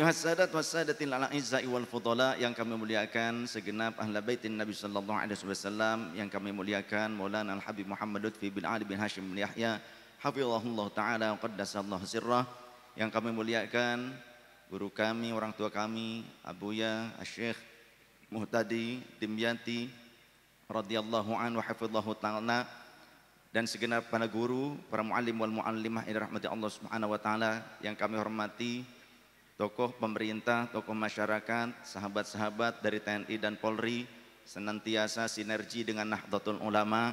Ayuhas sadat ala izza'i wal fudala yang kami muliakan segenap ahla baitin Nabi sallallahu alaihi wasallam yang kami muliakan Maulana Al Habib Muhammad Lutfi bin Ali bin Hashim bin Yahya hafizahullah taala qaddasallahu sirrah yang kami muliakan guru kami, orang tua kami, Abuya, Syekh Muhtadi Dimyanti radhiyallahu Anhu wa hafizallahu taala dan segenap para guru, para muallim wal muallimah yang dirahmati Allah Subhanahu wa taala yang kami hormati tokoh pemerintah, tokoh masyarakat, sahabat-sahabat dari TNI dan Polri senantiasa sinergi dengan Nahdlatul Ulama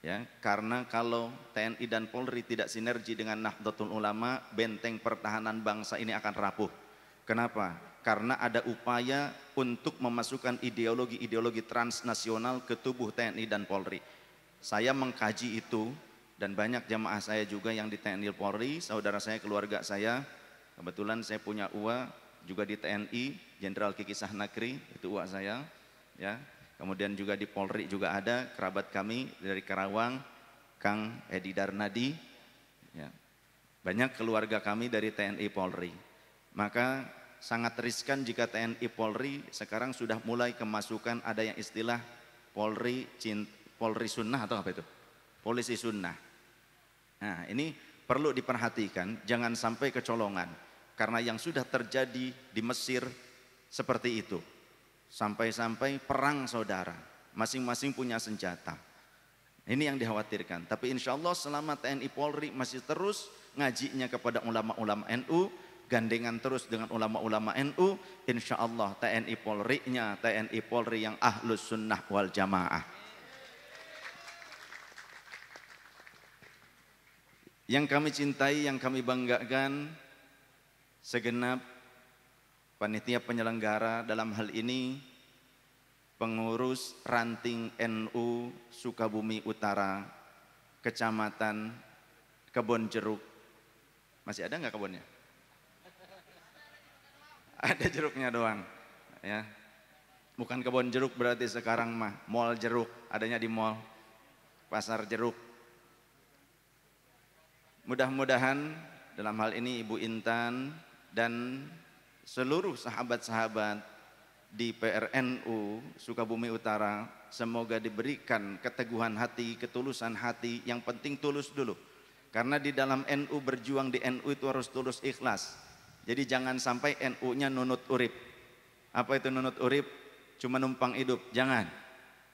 ya karena kalau TNI dan Polri tidak sinergi dengan Nahdlatul Ulama benteng pertahanan bangsa ini akan rapuh kenapa karena ada upaya untuk memasukkan ideologi-ideologi transnasional ke tubuh TNI dan Polri saya mengkaji itu dan banyak jamaah saya juga yang di TNI Polri saudara saya keluarga saya Kebetulan saya punya uang juga di TNI, Jenderal Kiki Sahnakri, itu uang saya. Ya. Kemudian juga di Polri juga ada kerabat kami dari Karawang, Kang Edi Darnadi. Ya. Banyak keluarga kami dari TNI Polri. Maka sangat riskan jika TNI Polri sekarang sudah mulai kemasukan ada yang istilah Polri cinta, Polri sunnah atau apa itu? Polisi sunnah. Nah, ini perlu diperhatikan, jangan sampai kecolongan. Karena yang sudah terjadi di Mesir seperti itu. Sampai-sampai perang saudara, masing-masing punya senjata. Ini yang dikhawatirkan. Tapi insya Allah selama TNI Polri masih terus ngajinya kepada ulama-ulama NU, gandengan terus dengan ulama-ulama NU, insya Allah TNI Polri-nya, TNI Polri yang ahlus sunnah wal jamaah. Yang kami cintai, yang kami banggakan, segenap panitia penyelenggara dalam hal ini pengurus ranting NU Sukabumi Utara, Kecamatan Kebon Jeruk. Masih ada nggak kebunnya? Ada jeruknya doang. ya. Bukan kebon jeruk berarti sekarang mah, mall jeruk, adanya di mall, pasar jeruk. Mudah-mudahan dalam hal ini Ibu Intan dan seluruh sahabat-sahabat di PRNU Sukabumi Utara semoga diberikan keteguhan hati, ketulusan hati, yang penting tulus dulu. Karena di dalam NU berjuang di NU itu harus tulus ikhlas. Jadi jangan sampai NU-nya nunut urip. Apa itu nunut urip? Cuma numpang hidup, jangan.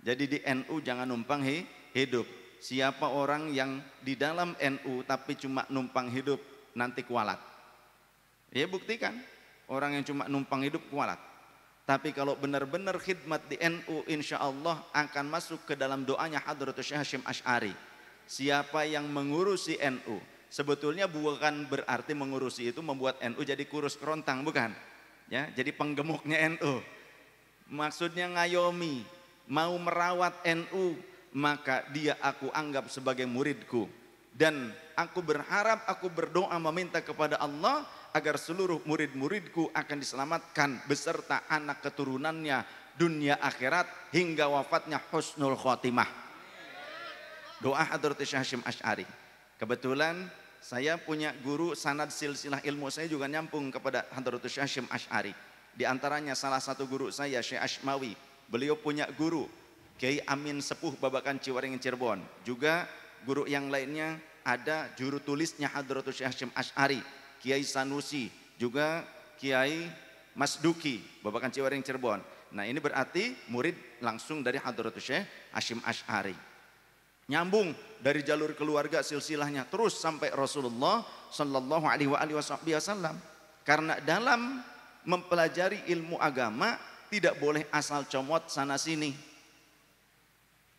Jadi di NU jangan numpang hi, hidup. Siapa orang yang di dalam NU tapi cuma numpang hidup nanti kualat Ya buktikan. Orang yang cuma numpang hidup kualat. Tapi kalau benar-benar khidmat di NU insya Allah akan masuk ke dalam doanya Hadratul Syekh Hashim Ash'ari. Siapa yang mengurusi NU, sebetulnya bukan berarti mengurusi itu membuat NU jadi kurus kerontang, bukan. Ya, jadi penggemuknya NU. Maksudnya ngayomi, mau merawat NU, maka dia aku anggap sebagai muridku. Dan aku berharap, aku berdoa meminta kepada Allah agar seluruh murid-muridku akan diselamatkan beserta anak keturunannya dunia akhirat hingga wafatnya husnul khotimah. Doa Hadrat Syekh Hashim Ash'ari. Kebetulan saya punya guru sanad silsilah ilmu saya juga nyampung kepada Hadrat Syekh Hashim Ash'ari. Di antaranya salah satu guru saya Syekh Ashmawi. Beliau punya guru Kiai Amin Sepuh Babakan Ciwaringin Cirebon. Juga guru yang lainnya ada juru tulisnya Hadrat Syekh Hashim Ash'ari Kiai Sanusi, juga Kiai Mas Duki, Babakan Ciwaring Cirebon. Nah ini berarti murid langsung dari Hadratu Syekh Hashim Ash'ari. Nyambung dari jalur keluarga silsilahnya terus sampai Rasulullah Sallallahu Alaihi Wasallam. Karena dalam mempelajari ilmu agama tidak boleh asal comot sana sini.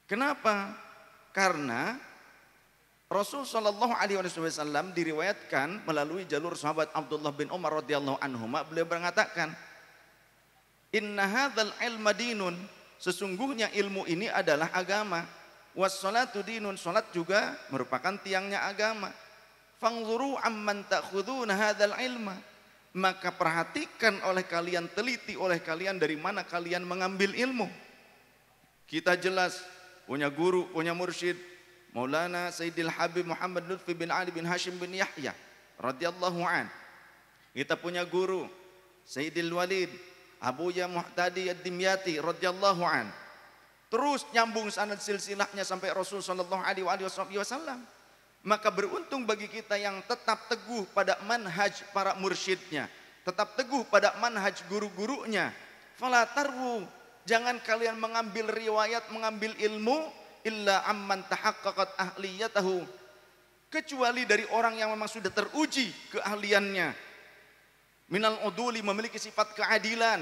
Kenapa? Karena Rasul Shallallahu Alaihi Wasallam diriwayatkan melalui jalur sahabat Abdullah bin Umar radhiyallahu anhu. Beliau berkatakan, Inna hadzal ilma dinun. Sesungguhnya ilmu ini adalah agama. Wassalatu dinun. Salat juga merupakan tiangnya agama. Fangzuru amman ta'khuduna hadzal ilma. Maka perhatikan oleh kalian, teliti oleh kalian dari mana kalian mengambil ilmu. Kita jelas punya guru, punya mursyid, Maulana Sayyidil Habib Muhammad Lutfi bin Ali bin Hashim bin Yahya radhiyallahu an. Kita punya guru Sayyidil Walid Abu Abuya Muhtadi Ad-Dimyati radhiyallahu an. Terus nyambung sanad silsilahnya sampai Rasul sallallahu alaihi wasallam. Maka beruntung bagi kita yang tetap teguh pada manhaj para mursyidnya, tetap teguh pada manhaj guru-gurunya. Fala tarwu, jangan kalian mengambil riwayat, mengambil ilmu illa amman tahaqqaqat ahliyatahu kecuali dari orang yang memang sudah teruji keahliannya minal uduli memiliki sifat keadilan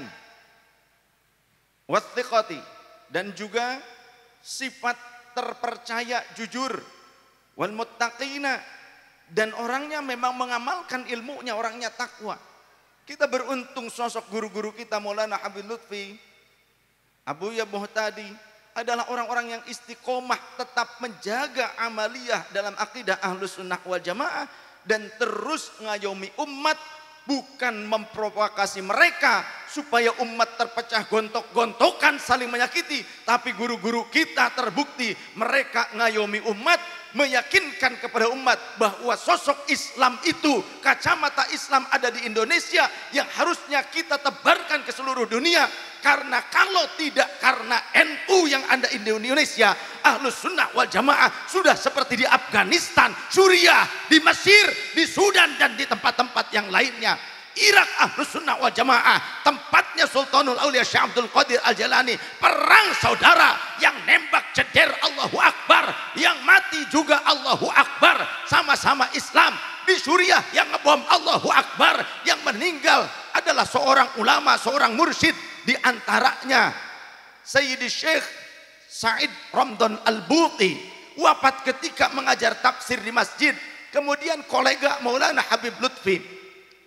wathiqati dan juga sifat terpercaya jujur wal muttaqina dan orangnya memang mengamalkan ilmunya orangnya takwa kita beruntung sosok guru-guru kita Maulana Habib Lutfi Abu Ya Muhtadi adalah orang-orang yang istiqomah tetap menjaga amaliyah dalam akidah ahlus sunnah wal jamaah dan terus ngayomi umat bukan memprovokasi mereka supaya umat terpecah gontok-gontokan saling menyakiti tapi guru-guru kita terbukti mereka ngayomi umat meyakinkan kepada umat bahwa sosok Islam itu kacamata Islam ada di Indonesia yang harusnya kita tebarkan ke seluruh dunia karena kalau tidak karena NU yang ada di Indonesia, Ahlus Sunnah wal Jamaah sudah seperti di Afghanistan, Suriah, di Mesir, di Sudan, dan di tempat-tempat yang lainnya. Irak Ahlus Sunnah wal Jamaah tempatnya Sultanul Aulia Syekh Abdul Qadir Al Jalani perang saudara yang nembak ceder Allahu Akbar yang mati juga Allahu Akbar sama-sama Islam di Suriah yang ngebom Allahu Akbar yang meninggal adalah seorang ulama seorang mursyid di antaranya Sayyidi Syekh Said Ramdan Al-Buti wafat ketika mengajar tafsir di masjid. Kemudian kolega Maulana Habib Lutfi,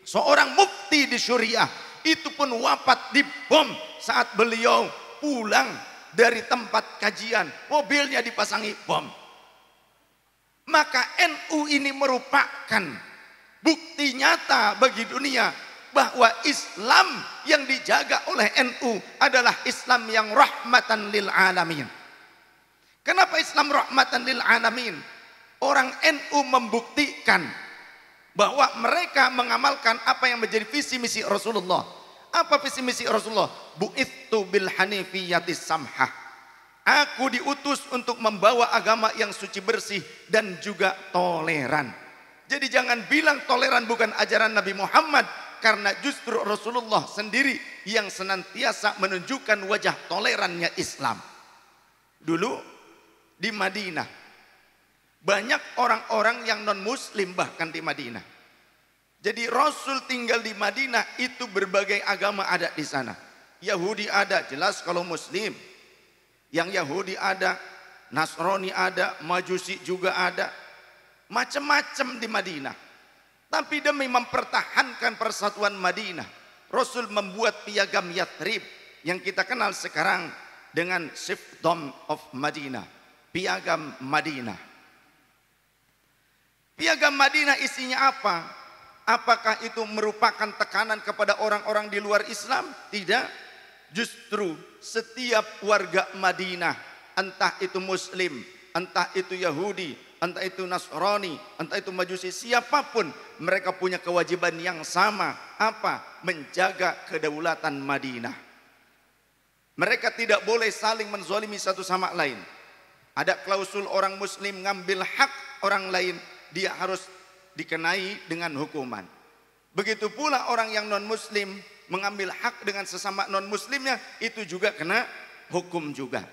seorang mufti di Suriah, itu pun wafat di bom saat beliau pulang dari tempat kajian. Mobilnya dipasangi bom. Maka NU ini merupakan bukti nyata bagi dunia bahwa Islam yang dijaga oleh NU adalah Islam yang rahmatan lil alamin. Kenapa Islam rahmatan lil alamin? Orang NU membuktikan bahwa mereka mengamalkan apa yang menjadi visi misi Rasulullah. Apa visi misi Rasulullah? Bu'ithu bil hanifiyati samhah. Aku diutus untuk membawa agama yang suci bersih dan juga toleran. Jadi jangan bilang toleran bukan ajaran Nabi Muhammad, karena justru Rasulullah sendiri yang senantiasa menunjukkan wajah tolerannya Islam. Dulu di Madinah. Banyak orang-orang yang non-muslim bahkan di Madinah. Jadi Rasul tinggal di Madinah itu berbagai agama ada di sana. Yahudi ada, jelas kalau muslim. Yang Yahudi ada, Nasrani ada, Majusi juga ada. Macam-macam di Madinah. Tapi demi mempertahankan persatuan Madinah, Rasul membuat piagam Yatrib yang kita kenal sekarang dengan Shifdom of Madinah, piagam Madinah. Piagam Madinah isinya apa? Apakah itu merupakan tekanan kepada orang-orang di luar Islam? Tidak. Justru setiap warga Madinah, entah itu Muslim, entah itu Yahudi, entah itu Nasrani, entah itu Majusi, siapapun mereka punya kewajiban yang sama. Apa? Menjaga kedaulatan Madinah. Mereka tidak boleh saling menzolimi satu sama lain. Ada klausul orang muslim ngambil hak orang lain, dia harus dikenai dengan hukuman. Begitu pula orang yang non muslim mengambil hak dengan sesama non muslimnya, itu juga kena hukum juga.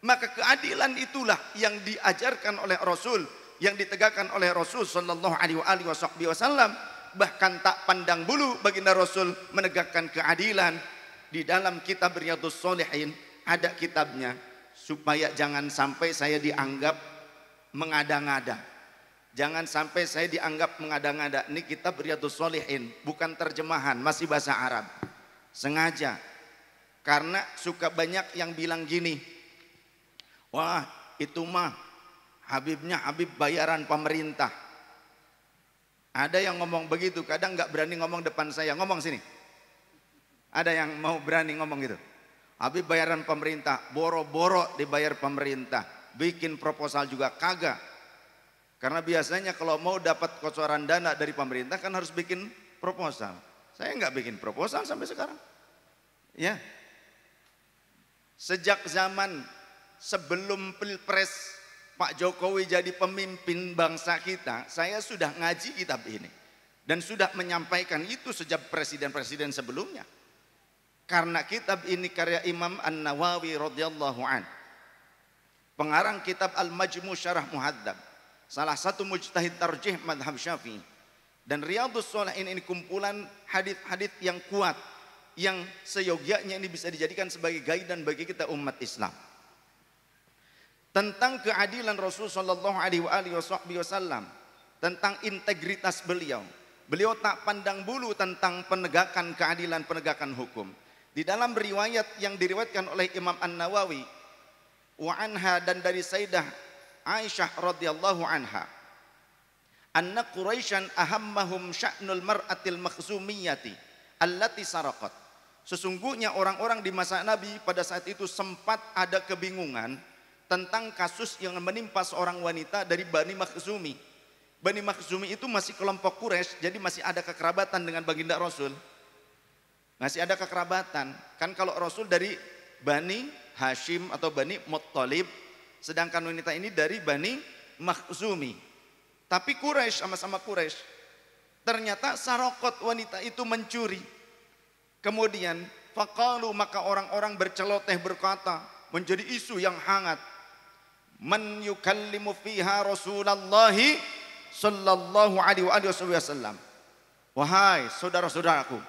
Maka keadilan itulah yang diajarkan oleh Rasul, yang ditegakkan oleh Rasul sallallahu alaihi wasallam. Bahkan tak pandang bulu baginda Rasul menegakkan keadilan di dalam kitab Riyadhus Shalihin ada kitabnya supaya jangan sampai saya dianggap mengada-ngada. Jangan sampai saya dianggap mengada-ngada. Ini kitab Riyadhus Shalihin, bukan terjemahan, masih bahasa Arab. Sengaja. Karena suka banyak yang bilang gini, Wah, itu mah Habibnya Habib bayaran pemerintah. Ada yang ngomong begitu, kadang nggak berani ngomong depan saya. Ngomong sini. Ada yang mau berani ngomong gitu. Habib bayaran pemerintah, boro-boro dibayar pemerintah. Bikin proposal juga kagak. Karena biasanya kalau mau dapat kocoran dana dari pemerintah kan harus bikin proposal. Saya nggak bikin proposal sampai sekarang. Ya. Sejak zaman sebelum pilpres Pak Jokowi jadi pemimpin bangsa kita, saya sudah ngaji kitab ini. Dan sudah menyampaikan itu sejak presiden-presiden sebelumnya. Karena kitab ini karya Imam An-Nawawi radhiyallahu an. Pengarang kitab Al-Majmu Syarah Muhaddab. Salah satu mujtahid tarjih madhab syafi'i. Dan Riyadus Salih ini kumpulan hadith-hadith yang kuat. Yang seyogianya ini bisa dijadikan sebagai gaidan bagi kita umat Islam tentang keadilan Rasul Shallallahu Alaihi Wasallam, tentang integritas beliau. Beliau tak pandang bulu tentang penegakan keadilan, penegakan hukum. Di dalam riwayat yang diriwayatkan oleh Imam An Nawawi, wa anha dan dari Sayyidah Aisyah radhiyallahu anha, anna Quraisyan ahammahum sya'nul mar'atil makhzumiyati allati Sarakat. Sesungguhnya orang-orang di masa Nabi pada saat itu sempat ada kebingungan tentang kasus yang menimpa seorang wanita dari Bani Makhzumi. Bani Makhzumi itu masih kelompok Quraisy, jadi masih ada kekerabatan dengan baginda Rasul. Masih ada kekerabatan. Kan kalau Rasul dari Bani Hashim atau Bani Muttalib, sedangkan wanita ini dari Bani Makhzumi. Tapi Quraisy sama-sama Quraisy. Ternyata sarokot wanita itu mencuri. Kemudian fakalu maka orang-orang berceloteh berkata menjadi isu yang hangat man yukallimu fiha Rasulullah sallallahu alaihi wasallam. Wahai saudara-saudaraku,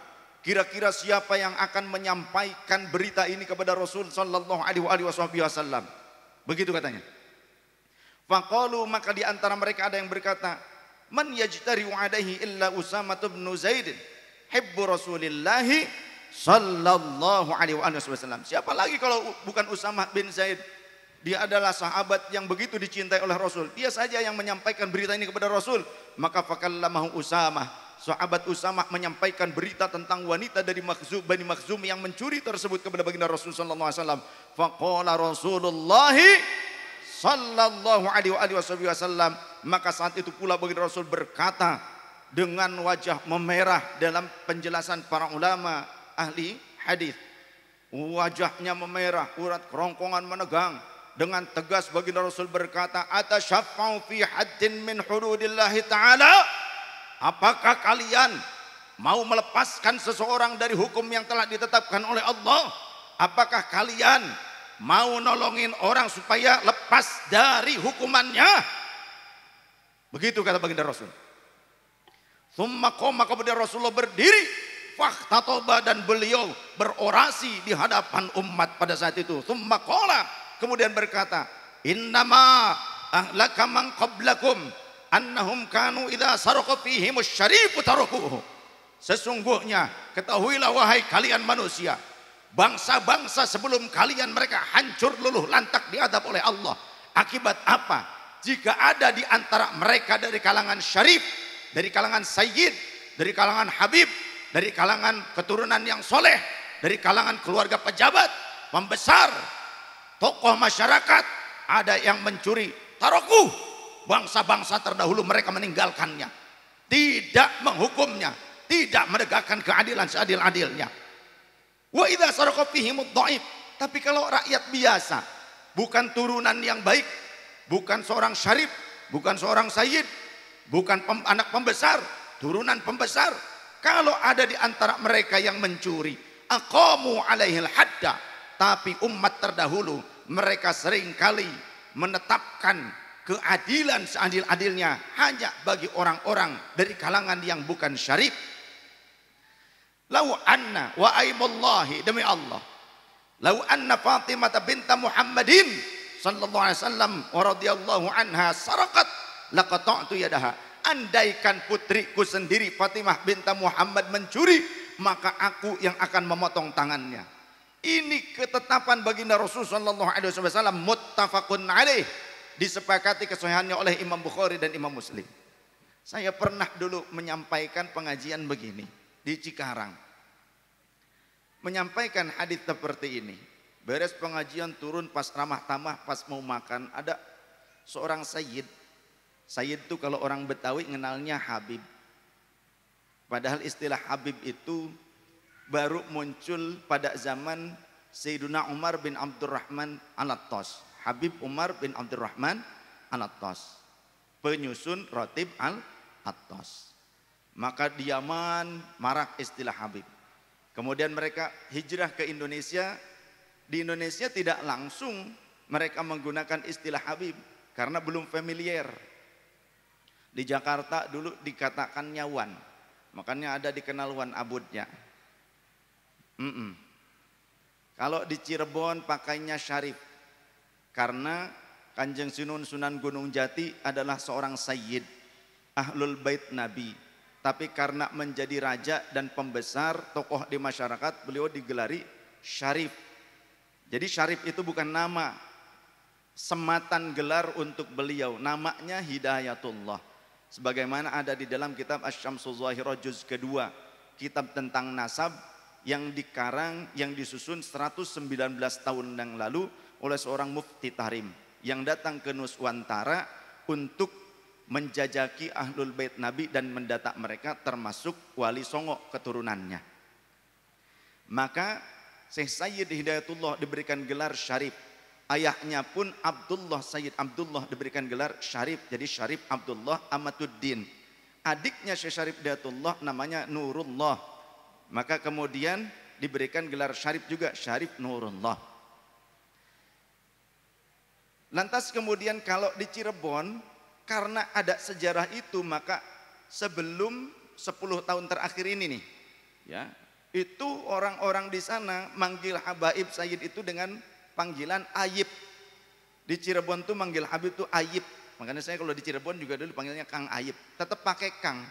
kira-kira siapa yang akan menyampaikan berita ini kepada Rasul sallallahu alaihi wasallam? Begitu katanya. Faqalu maka di antara mereka ada yang berkata, "Man yajtari alaihi illa Usama bin Zaid, hibbu Rasulillah sallallahu alaihi wasallam." Siapa lagi kalau bukan Usama bin Zaid? Dia adalah sahabat yang begitu dicintai oleh Rasul. Dia saja yang menyampaikan berita ini kepada Rasul. Maka fakallamahu Usamah. Sahabat Usamah menyampaikan berita tentang wanita dari Makhzum, Bani Makhzum yang mencuri tersebut kepada baginda Rasul sallallahu alaihi wasallam. Faqala Rasulullah sallallahu alaihi wasallam, maka saat itu pula baginda Rasul berkata dengan wajah memerah dalam penjelasan para ulama ahli hadis. Wajahnya memerah, urat kerongkongan menegang, dengan tegas baginda Rasul berkata atasyafa'u fi haddin min hududillahi ta'ala apakah kalian mau melepaskan seseorang dari hukum yang telah ditetapkan oleh Allah apakah kalian mau nolongin orang supaya lepas dari hukumannya begitu kata baginda Rasul Thumma koma kemudian Rasulullah berdiri. fakta toba dan beliau berorasi di hadapan umat pada saat itu. Thumma kola kemudian berkata, "Innama ahlaka man qablakum annahum kanu idza saraqa fihim syarifu Sesungguhnya ketahuilah wahai kalian manusia, bangsa-bangsa sebelum kalian mereka hancur luluh lantak diadab oleh Allah. Akibat apa? Jika ada di antara mereka dari kalangan syarif, dari kalangan sayyid, dari kalangan habib, dari kalangan keturunan yang soleh, dari kalangan keluarga pejabat, pembesar, tokoh masyarakat, ada yang mencuri. Taroku, bangsa-bangsa terdahulu mereka meninggalkannya. Tidak menghukumnya, tidak menegakkan keadilan seadil-adilnya. Wa idza sarqa fihim Tapi kalau rakyat biasa, bukan turunan yang baik, bukan seorang syarif, bukan seorang sayyid, bukan pem, anak pembesar, turunan pembesar. Kalau ada di antara mereka yang mencuri, aqamu alaihil hadda, tapi umat terdahulu mereka seringkali menetapkan keadilan seadil-adilnya hanya bagi orang-orang dari kalangan yang bukan syarif. Lau anna wa aibullahi demi Allah. Lau anna Fatimah binta Muhammadin sallallahu alaihi wasallam wa radhiyallahu anha sarakat laqata'tu yadaha. Andaikan putriku sendiri Fatimah binta Muhammad mencuri, maka aku yang akan memotong tangannya. Ini ketetapan baginda Rasul SAW alaihi wasallam muttafaqun alaih disepakati kesohihannya oleh Imam Bukhari dan Imam Muslim. Saya pernah dulu menyampaikan pengajian begini di Cikarang. Menyampaikan hadis seperti ini. Beres pengajian turun pas ramah tamah pas mau makan ada seorang sayyid. Sayyid itu kalau orang Betawi mengenalnya Habib. Padahal istilah Habib itu baru muncul pada zaman Sayyiduna Umar bin Abdurrahman Al-Attas. Habib Umar bin Abdurrahman Al-Attas. Penyusun Rotib Al-Attas. Maka di Yaman marak istilah Habib. Kemudian mereka hijrah ke Indonesia. Di Indonesia tidak langsung mereka menggunakan istilah Habib karena belum familiar. Di Jakarta dulu dikatakan Nyawan, Makanya ada dikenal Wan Abudnya. Mm -mm. Kalau di Cirebon pakainya syarif. Karena Kanjeng Sunun Sunan Gunung Jati adalah seorang sayyid. Ahlul bait Nabi. Tapi karena menjadi raja dan pembesar tokoh di masyarakat beliau digelari syarif. Jadi syarif itu bukan nama. Sematan gelar untuk beliau. Namanya Hidayatullah. Sebagaimana ada di dalam kitab Asyamsul Zahirah juz kedua. Kitab tentang nasab yang dikarang, yang disusun 119 tahun yang lalu oleh seorang mufti tarim yang datang ke Nuswantara untuk menjajaki Ahlul Bait Nabi dan mendata mereka termasuk Wali Songo keturunannya. Maka Syekh Sayyid Hidayatullah diberikan gelar Syarif. Ayahnya pun Abdullah Sayyid Abdullah diberikan gelar Syarif. Jadi Syarif Abdullah Amatuddin. Adiknya Syekh Syarif Hidayatullah namanya Nurullah maka kemudian diberikan gelar syarif juga, syarif nurullah. Lantas kemudian kalau di Cirebon, karena ada sejarah itu maka sebelum 10 tahun terakhir ini nih, ya itu orang-orang di sana manggil Habaib Sayyid itu dengan panggilan Ayib. Di Cirebon tuh manggil Habib tuh Ayib. Makanya saya kalau di Cirebon juga dulu panggilnya Kang Ayib. Tetap pakai Kang.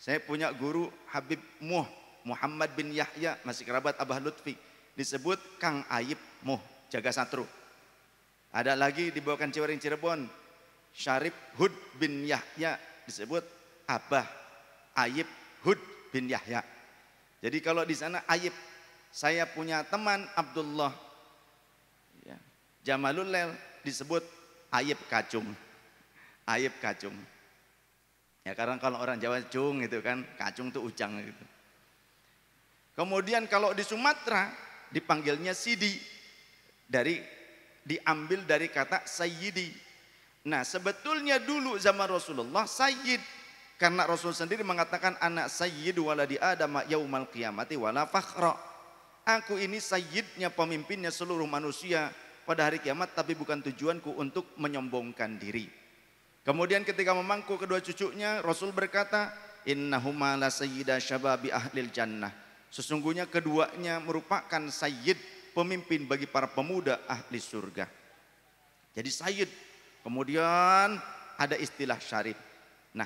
Saya punya guru Habib Muh Muhammad bin Yahya, masih kerabat Abah Lutfi. Disebut Kang Ayib Muh, jaga satru. Ada lagi dibawakan Ciwering Cirebon, Syarif Hud bin Yahya, disebut Abah Ayib Hud bin Yahya. Jadi kalau di sana Aib, saya punya teman Abdullah ya, Jamalul Lel disebut Ayib Kacung. Ayib Kacung. Ya karena kalau orang Jawa cung itu kan, kacung tuh ujang gitu. Kemudian kalau di Sumatera dipanggilnya Sidi dari diambil dari kata Sayyidi. Nah sebetulnya dulu zaman Rasulullah Sayyid karena Rasul sendiri mengatakan anak Sayyid waladi Adam yaumal kiamati wala fakhra. Aku ini Sayyidnya pemimpinnya seluruh manusia pada hari kiamat tapi bukan tujuanku untuk menyombongkan diri. Kemudian ketika memangku kedua cucunya Rasul berkata innahuma la sayyida syababi ahlil jannah Sesungguhnya keduanya merupakan sayyid pemimpin bagi para pemuda ahli surga. Jadi sayyid. Kemudian ada istilah syarif. Nah,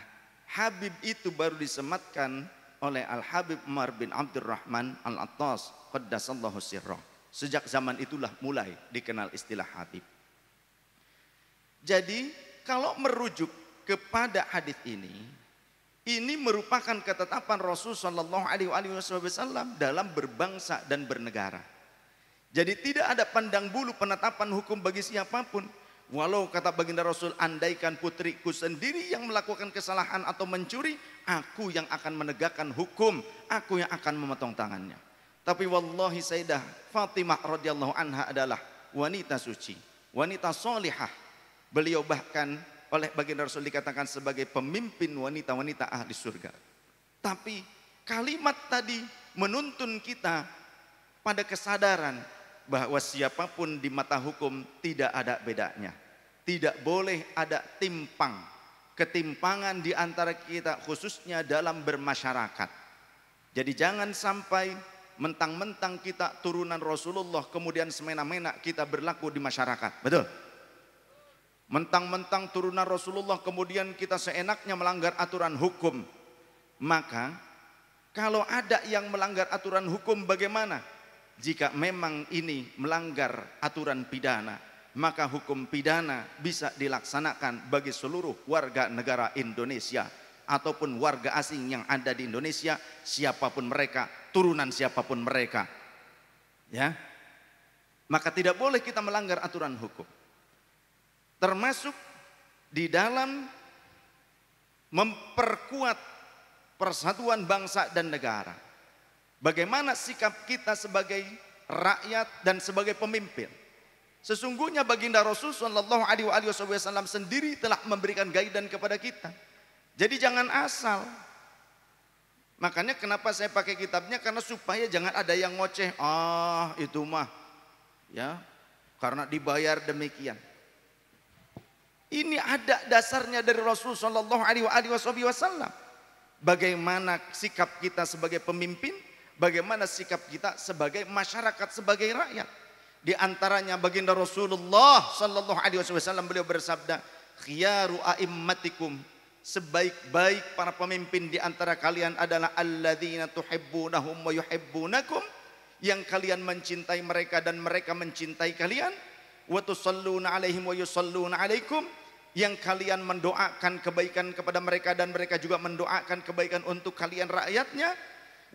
Habib itu baru disematkan oleh Al-Habib Umar bin Abdurrahman Al-Attas Qaddasallahu sirrah. Sejak zaman itulah mulai dikenal istilah Habib. Jadi kalau merujuk kepada hadis ini, ini merupakan ketetapan Rasul Shallallahu Alaihi Wasallam dalam berbangsa dan bernegara. Jadi tidak ada pandang bulu penetapan hukum bagi siapapun. Walau kata baginda Rasul, andaikan putriku sendiri yang melakukan kesalahan atau mencuri, aku yang akan menegakkan hukum, aku yang akan memotong tangannya. Tapi wallahi Sayyidah Fatimah radhiyallahu anha adalah wanita suci, wanita solihah. Beliau bahkan oleh baginda Rasul dikatakan sebagai pemimpin wanita-wanita ahli surga. Tapi kalimat tadi menuntun kita pada kesadaran bahwa siapapun di mata hukum tidak ada bedanya. Tidak boleh ada timpang, ketimpangan di antara kita khususnya dalam bermasyarakat. Jadi jangan sampai mentang-mentang kita turunan Rasulullah kemudian semena-mena kita berlaku di masyarakat. Betul? Mentang-mentang turunan Rasulullah kemudian kita seenaknya melanggar aturan hukum. Maka kalau ada yang melanggar aturan hukum bagaimana? Jika memang ini melanggar aturan pidana, maka hukum pidana bisa dilaksanakan bagi seluruh warga negara Indonesia ataupun warga asing yang ada di Indonesia, siapapun mereka, turunan siapapun mereka. Ya. Maka tidak boleh kita melanggar aturan hukum termasuk di dalam memperkuat persatuan bangsa dan negara. Bagaimana sikap kita sebagai rakyat dan sebagai pemimpin? Sesungguhnya baginda Rasul sallallahu Alaihi Wasallam sendiri telah memberikan gaidan kepada kita. Jadi jangan asal. Makanya kenapa saya pakai kitabnya karena supaya jangan ada yang ngoceh. Ah itu mah ya karena dibayar demikian. Ini ada dasarnya dari Rasulullah Shallallahu Alaihi Wasallam. Bagaimana sikap kita sebagai pemimpin, bagaimana sikap kita sebagai masyarakat, sebagai rakyat. Di antaranya baginda Rasulullah Shallallahu Alaihi Wasallam beliau bersabda, "Khiyaru aimmatikum sebaik-baik para pemimpin di antara kalian adalah alladzina tuhibbunahum wa yuhibbunakum yang kalian mencintai mereka dan mereka mencintai kalian wa tusalluna alaihim wa yusalluna alaikum yang kalian mendoakan kebaikan kepada mereka dan mereka juga mendoakan kebaikan untuk kalian rakyatnya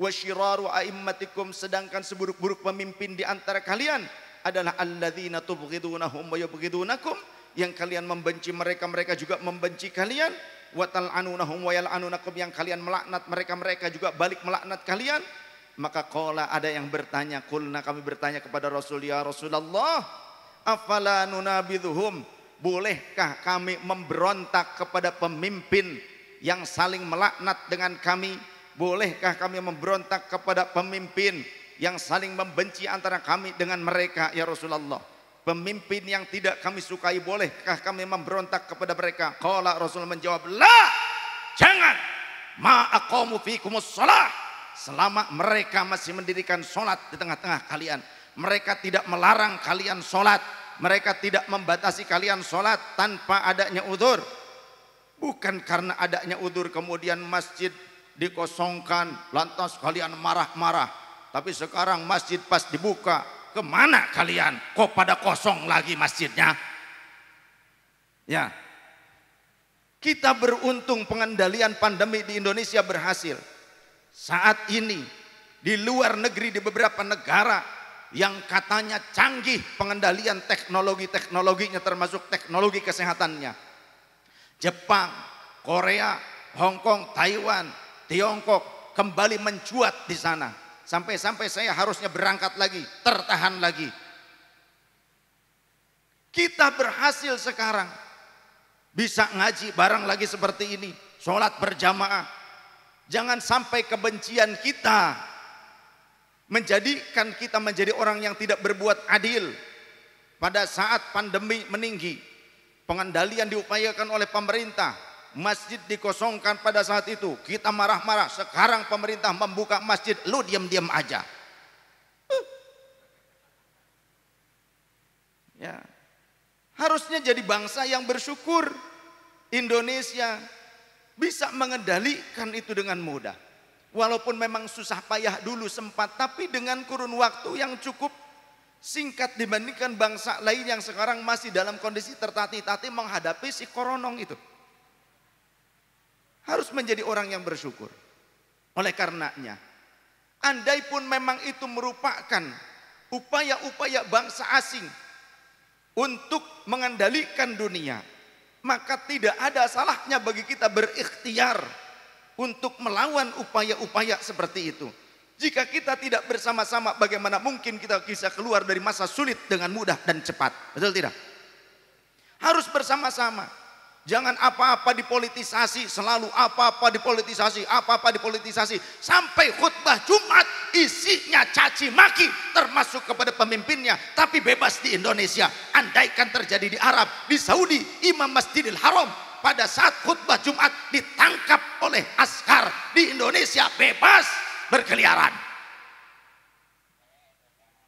wasyiraru aimmatikum sedangkan seburuk-buruk pemimpin di antara kalian adalah alladzina tubghidunahum wa yubghidunakum yang kalian membenci mereka mereka juga membenci kalian wa tal'anunahum wa yal'anunakum yang kalian melaknat mereka mereka juga balik melaknat kalian maka qala ada yang bertanya kulna kami bertanya kepada Rasul ya Rasulullah afala nunabidhuhum Bolehkah kami memberontak kepada pemimpin yang saling melaknat dengan kami? Bolehkah kami memberontak kepada pemimpin yang saling membenci antara kami dengan mereka ya Rasulullah? Pemimpin yang tidak kami sukai bolehkah kami memberontak kepada mereka? Qala Rasul menjawab, "La! Jangan! Ma fikumus Selama mereka masih mendirikan sholat di tengah-tengah kalian, mereka tidak melarang kalian sholat mereka tidak membatasi kalian sholat tanpa adanya udur. Bukan karena adanya udur kemudian masjid dikosongkan, lantas kalian marah-marah. Tapi sekarang masjid pas dibuka, kemana kalian? Kok pada kosong lagi masjidnya? Ya, kita beruntung pengendalian pandemi di Indonesia berhasil. Saat ini di luar negeri di beberapa negara yang katanya canggih pengendalian teknologi-teknologinya termasuk teknologi kesehatannya. Jepang, Korea, Hong Kong, Taiwan, Tiongkok kembali mencuat di sana. Sampai-sampai saya harusnya berangkat lagi, tertahan lagi. Kita berhasil sekarang. Bisa ngaji bareng lagi seperti ini. Sholat berjamaah. Jangan sampai kebencian kita menjadikan kita menjadi orang yang tidak berbuat adil pada saat pandemi meninggi pengendalian diupayakan oleh pemerintah masjid dikosongkan pada saat itu kita marah-marah sekarang pemerintah membuka masjid lu diam-diam aja ya harusnya jadi bangsa yang bersyukur Indonesia bisa mengendalikan itu dengan mudah Walaupun memang susah payah dulu sempat, tapi dengan kurun waktu yang cukup singkat dibandingkan bangsa lain yang sekarang masih dalam kondisi tertati-tati menghadapi si koronong itu. Harus menjadi orang yang bersyukur. Oleh karenanya, andai pun memang itu merupakan upaya-upaya bangsa asing untuk mengendalikan dunia, maka tidak ada salahnya bagi kita berikhtiar untuk melawan upaya-upaya seperti itu. Jika kita tidak bersama-sama bagaimana mungkin kita bisa keluar dari masa sulit dengan mudah dan cepat. Betul tidak? Harus bersama-sama. Jangan apa-apa dipolitisasi, selalu apa-apa dipolitisasi, apa-apa dipolitisasi. Sampai khutbah Jumat isinya caci maki termasuk kepada pemimpinnya. Tapi bebas di Indonesia. Andaikan terjadi di Arab, di Saudi, Imam Masjidil Haram pada saat khutbah Jumat ditangkap oleh askar di Indonesia bebas berkeliaran.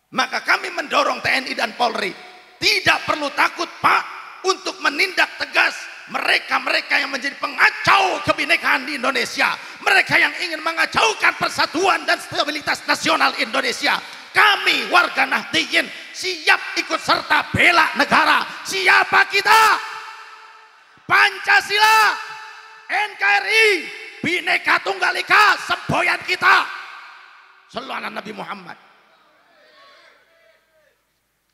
Maka kami mendorong TNI dan Polri tidak perlu takut Pak untuk menindak tegas mereka-mereka yang menjadi pengacau kebinekaan di Indonesia. Mereka yang ingin mengacaukan persatuan dan stabilitas nasional Indonesia kami warga Nahdiyin siap ikut serta bela negara. Siapa kita? Pancasila, NKRI, Bhinneka Tunggal Ika, semboyan kita. Selalu Nabi Muhammad.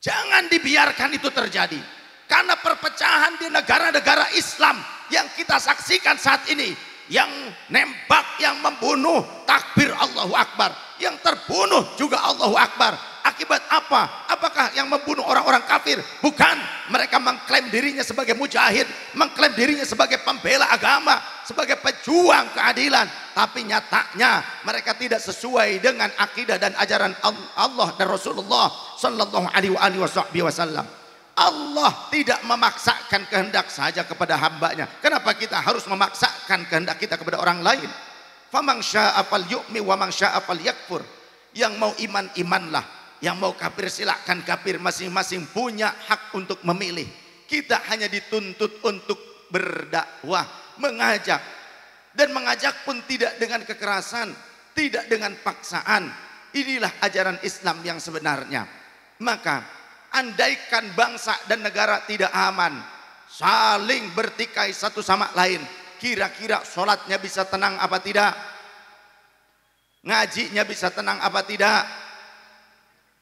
Jangan dibiarkan itu terjadi. Karena perpecahan di negara-negara Islam yang kita saksikan saat ini. Yang nembak, yang membunuh, takbir Allahu Akbar. Yang terbunuh juga Allahu Akbar Akibat apa? Apakah yang membunuh orang-orang kafir? Bukan. Mereka mengklaim dirinya sebagai mujahid, mengklaim dirinya sebagai pembela agama, sebagai pejuang keadilan. Tapi nyatanya mereka tidak sesuai dengan akidah dan ajaran Allah dan Rasulullah Sallallahu Alaihi Wasallam. Allah tidak memaksakan kehendak saja kepada hambanya. Kenapa kita harus memaksakan kehendak kita kepada orang lain? Famang apal falyu'mi wa man syaa'a yakfur Yang mau iman imanlah, yang mau kafir silakan kafir masing-masing punya hak untuk memilih. Kita hanya dituntut untuk berdakwah, mengajak. Dan mengajak pun tidak dengan kekerasan, tidak dengan paksaan. Inilah ajaran Islam yang sebenarnya. Maka andaikan bangsa dan negara tidak aman, saling bertikai satu sama lain, kira-kira sholatnya bisa tenang apa tidak? Ngajinya bisa tenang apa tidak?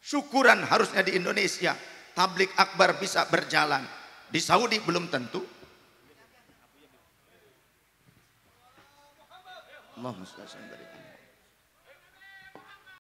Syukuran harusnya di Indonesia. Tablik akbar bisa berjalan. Di Saudi belum tentu. Allahumma sallallahu